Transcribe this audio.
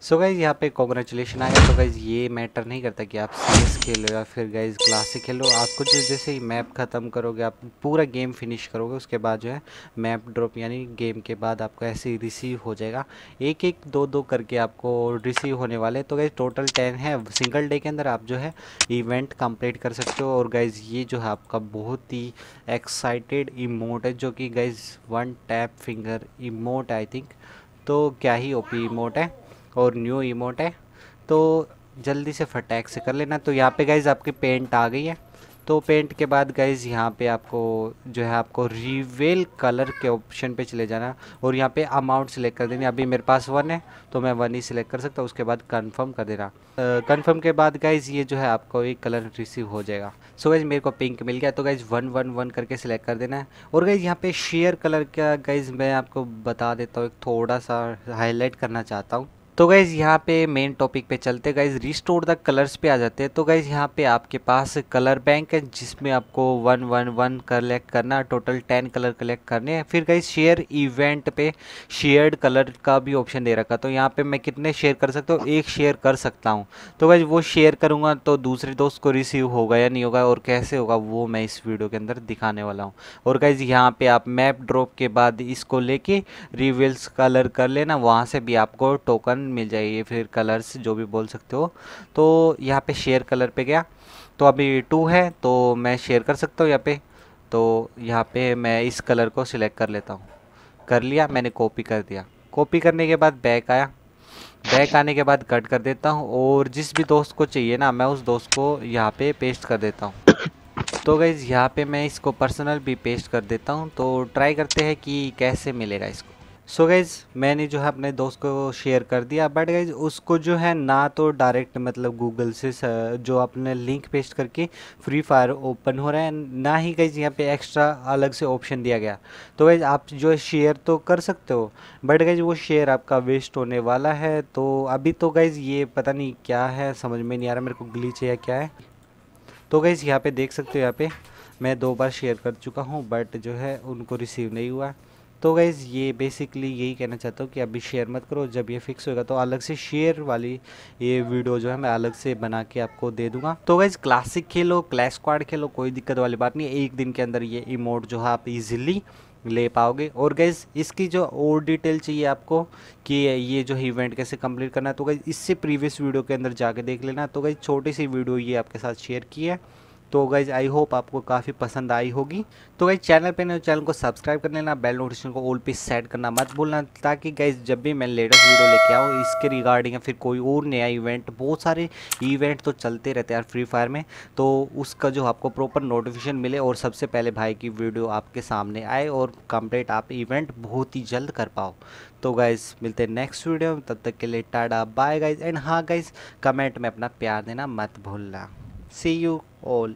सो so guys यहाँ पे congratulation आया तो गाइज़ ये मैटर नहीं करता कि आप सी एस खेलो या फिर गाइज़ क्लासिक खेलो आपको जो जैसे ही मैप ख़त्म करोगे आप पूरा गेम फिनिश करोगे उसके बाद जो है मैप ड्रॉप यानी गेम के बाद आपको ऐसे रिसीव हो जाएगा एक एक दो दो करके आपको रिसीव होने वाले तो गाइज़ टोटल टेन है सिंगल डे के अंदर आप जो है इवेंट कम्प्लीट कर सकते हो और गाइज़ ये जो है आपका बहुत ही एक्साइटेड इमोट है जो कि guys one tap finger emote I think तो क्या ही ओपी इमोट है और न्यू इमोट है तो जल्दी से फटैक से कर लेना तो यहाँ पे गाइज आपकी पेंट आ गई है तो पेंट के बाद गाइज यहाँ पे आपको जो है आपको रिवेल कलर के ऑप्शन पे चले जाना और यहाँ पे अमाउंट सिलेक्ट कर देनी अभी मेरे पास वन है तो मैं वन ही सिलेक्ट कर सकता हूँ उसके बाद कंफर्म कर देना कंफर्म के बाद गाइज ये जो है आपको एक कलर रिसीव हो जाएगा सो so गाइज मेरे को पिंक मिल गया तो गाइज वन वन वन करके सिलेक्ट कर देना है और गाइज यहाँ पे शेयर कलर का गाइज मैं आपको बता देता हूँ एक थोड़ा सा हाईलाइट करना चाहता हूँ तो गाइज़ यहाँ पे मेन टॉपिक पे चलते गाइज रिस्टोर द कलर्स पे आ जाते हैं तो गाइज़ यहाँ पे आपके पास कलर बैंक है जिसमें आपको वन वन वन कलेक्ट करना टोटल टेन कलर कलेक्ट करने हैं फिर गाइज शेयर इवेंट पे शेयर्ड कलर का भी ऑप्शन दे रखा तो यहाँ पे मैं कितने शेयर कर सकता हूँ एक शेयर कर सकता हूँ तो गाइज वो शेयर करूँगा तो दूसरे दोस्त को रिसीव होगा या नहीं होगा और कैसे होगा वो मैं इस वीडियो के अंदर दिखाने वाला हूँ और गाइज़ यहाँ पर आप मैप ड्रॉप के बाद इसको ले रिविल्स कलर कर लेना वहाँ से भी आपको टोकन मिल जाएगी फिर कलर्स जो भी बोल सकते हो तो यहाँ पे शेयर कलर पे गया तो अभी टू है तो मैं शेयर कर सकता हूँ यहाँ पे तो यहाँ पे मैं इस कलर को सिलेक्ट कर लेता हूँ कर लिया मैंने कॉपी कर दिया कॉपी करने के बाद बैक आया बैक आने के बाद कट कर देता हूँ और जिस भी दोस्त को चाहिए ना मैं उस दोस्त को यहाँ पे पेस्ट कर देता हूँ तो गई यहाँ पे मैं इसको पर्सनल भी पेस्ट कर देता हूँ तो ट्राई करते हैं कि कैसे मिलेगा इसको सो so गैज़ मैंने जो है अपने दोस्त को शेयर कर दिया बट गाइज उसको जो है ना तो डायरेक्ट मतलब गूगल से जो अपने लिंक पेस्ट करके फ्री फायर ओपन हो रहा है ना ही गैज़ यहाँ पे एक्स्ट्रा अलग से ऑप्शन दिया गया तो गैज़ आप जो है शेयर तो कर सकते हो बट गाइज वो शेयर आपका वेस्ट होने वाला है तो अभी तो गैज़ ये पता नहीं क्या है समझ में नहीं आ रहा मेरे को ग्लीच है या क्या है तो गैज़ यहाँ पर देख सकते हो यहाँ पर मैं दो बार शेयर कर चुका हूँ बट जो है उनको रिसीव नहीं हुआ तो गाइज़ ये बेसिकली यही कहना चाहता हूँ कि अभी शेयर मत करो जब ये फिक्स होगा तो अलग से शेयर वाली ये वीडियो जो है मैं अलग से बना के आपको दे दूंगा तो गाइज़ क्लासिक खेलो क्लैश क्वाड खेलो कोई दिक्कत वाली बात नहीं एक दिन के अंदर ये इमोट जो है आप ईजिली ले पाओगे और गैस इसकी जो और डिटेल चाहिए आपको कि ये जो इवेंट कैसे कंप्लीट करना है तो गैस इससे प्रीवियस वीडियो के अंदर जाके देख लेना तो गैस छोटी सी वीडियो ये आपके साथ शेयर की है तो गाइज आई होप आपको काफ़ी पसंद आई होगी तो गाइज चैनल पे नए चैनल को सब्सक्राइब कर लेना बेल नोटिफिकेशन को ऑल पे सेट करना मत भूलना ताकि गाइज जब भी मैं लेटेस्ट वीडियो लेके आऊँ इसके रिगार्डिंग या फिर कोई और नया इवेंट बहुत सारे इवेंट तो चलते रहते हैं यार फ्री फायर में तो उसका जो आपको प्रॉपर नोटिफिकेशन मिले और सबसे पहले भाई की वीडियो आपके सामने आए और कंप्लीट आप इवेंट बहुत ही जल्द कर पाओ तो गाइज़ मिलते हैं नेक्स्ट वीडियो में तब तक के लिए टाटा बाय गाइज़ एंड हाँ गाइज़ कमेंट में अपना प्यार देना मत भूलना See you all.